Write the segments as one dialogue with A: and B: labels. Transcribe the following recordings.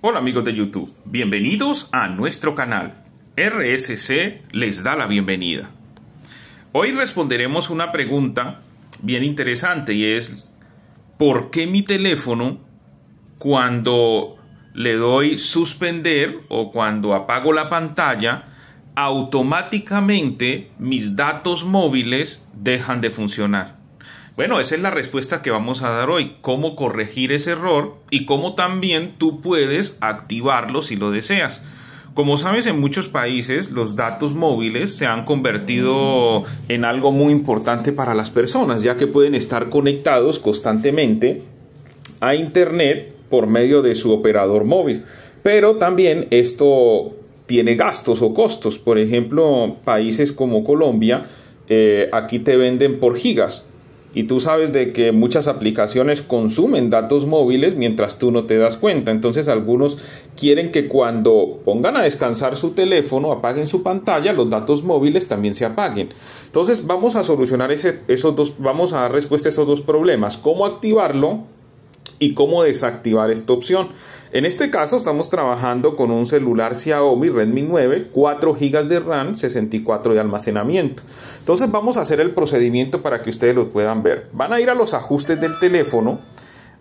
A: Hola amigos de YouTube, bienvenidos a nuestro canal. RSC les da la bienvenida. Hoy responderemos una pregunta bien interesante y es ¿por qué mi teléfono cuando le doy suspender o cuando apago la pantalla automáticamente mis datos móviles dejan de funcionar? Bueno, esa es la respuesta que vamos a dar hoy, cómo corregir ese error y cómo también tú puedes activarlo si lo deseas. Como sabes, en muchos países los datos móviles se han convertido en algo muy importante para las personas, ya que pueden estar conectados constantemente a Internet por medio de su operador móvil. Pero también esto tiene gastos o costos. Por ejemplo, países como Colombia, eh, aquí te venden por gigas. Y tú sabes de que muchas aplicaciones consumen datos móviles mientras tú no te das cuenta. Entonces algunos quieren que cuando pongan a descansar su teléfono, apaguen su pantalla, los datos móviles también se apaguen. Entonces vamos a solucionar ese, esos dos, vamos a dar respuesta a esos dos problemas. ¿Cómo activarlo? y cómo desactivar esta opción. En este caso estamos trabajando con un celular Xiaomi Redmi 9, 4 GB de RAM, 64 de almacenamiento. Entonces vamos a hacer el procedimiento para que ustedes lo puedan ver. Van a ir a los ajustes del teléfono.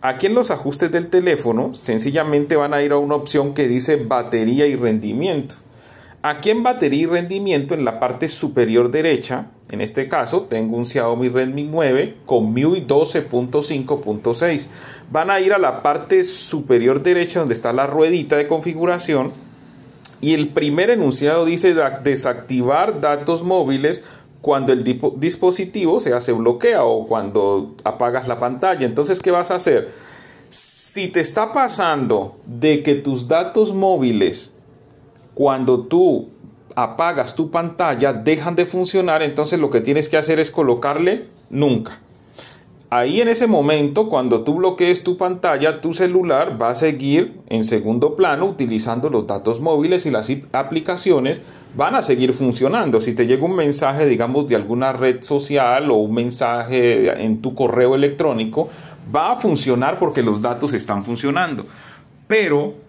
A: Aquí en los ajustes del teléfono sencillamente van a ir a una opción que dice batería y rendimiento. Aquí en batería y rendimiento, en la parte superior derecha, en este caso tengo un Xiaomi Redmi 9 con MIUI 12.5.6. Van a ir a la parte superior derecha donde está la ruedita de configuración y el primer enunciado dice desactivar datos móviles cuando el dispositivo se hace bloquea o cuando apagas la pantalla. Entonces, ¿qué vas a hacer? Si te está pasando de que tus datos móviles cuando tú apagas tu pantalla, dejan de funcionar, entonces lo que tienes que hacer es colocarle nunca. Ahí en ese momento, cuando tú bloquees tu pantalla, tu celular va a seguir en segundo plano utilizando los datos móviles y las aplicaciones van a seguir funcionando. Si te llega un mensaje, digamos, de alguna red social o un mensaje en tu correo electrónico, va a funcionar porque los datos están funcionando. Pero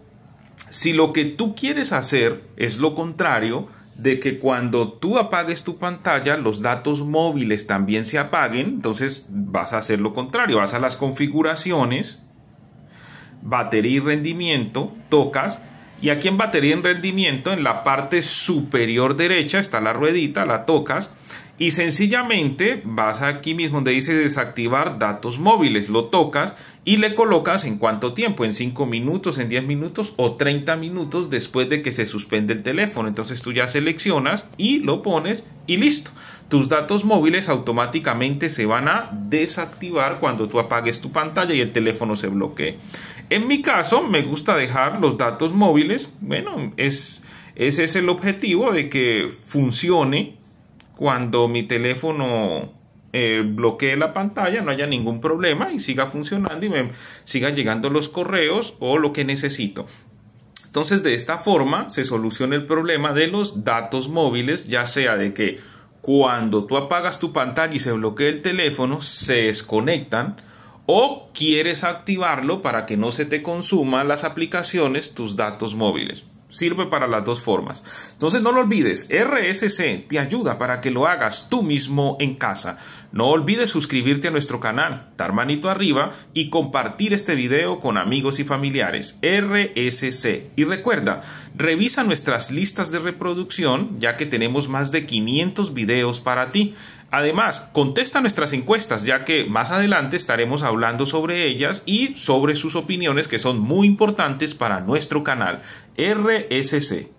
A: si lo que tú quieres hacer es lo contrario, de que cuando tú apagues tu pantalla, los datos móviles también se apaguen, entonces vas a hacer lo contrario, vas a las configuraciones, batería y rendimiento, tocas, y aquí en batería y rendimiento, en la parte superior derecha está la ruedita, la tocas, y sencillamente vas aquí mismo donde dice desactivar datos móviles, lo tocas y le colocas en cuánto tiempo, en 5 minutos, en 10 minutos o 30 minutos después de que se suspende el teléfono. Entonces tú ya seleccionas y lo pones y listo. Tus datos móviles automáticamente se van a desactivar cuando tú apagues tu pantalla y el teléfono se bloquee. En mi caso me gusta dejar los datos móviles, bueno, es... Ese es el objetivo de que funcione cuando mi teléfono eh, bloquee la pantalla, no haya ningún problema y siga funcionando y me sigan llegando los correos o lo que necesito. Entonces de esta forma se soluciona el problema de los datos móviles, ya sea de que cuando tú apagas tu pantalla y se bloquee el teléfono, se desconectan o quieres activarlo para que no se te consuman las aplicaciones, tus datos móviles. Sirve para las dos formas. Entonces no lo olvides, RSC te ayuda para que lo hagas tú mismo en casa. No olvides suscribirte a nuestro canal, dar manito arriba y compartir este video con amigos y familiares. RSC. Y recuerda, revisa nuestras listas de reproducción ya que tenemos más de 500 videos para ti. Además, contesta nuestras encuestas, ya que más adelante estaremos hablando sobre ellas y sobre sus opiniones que son muy importantes para nuestro canal RSC.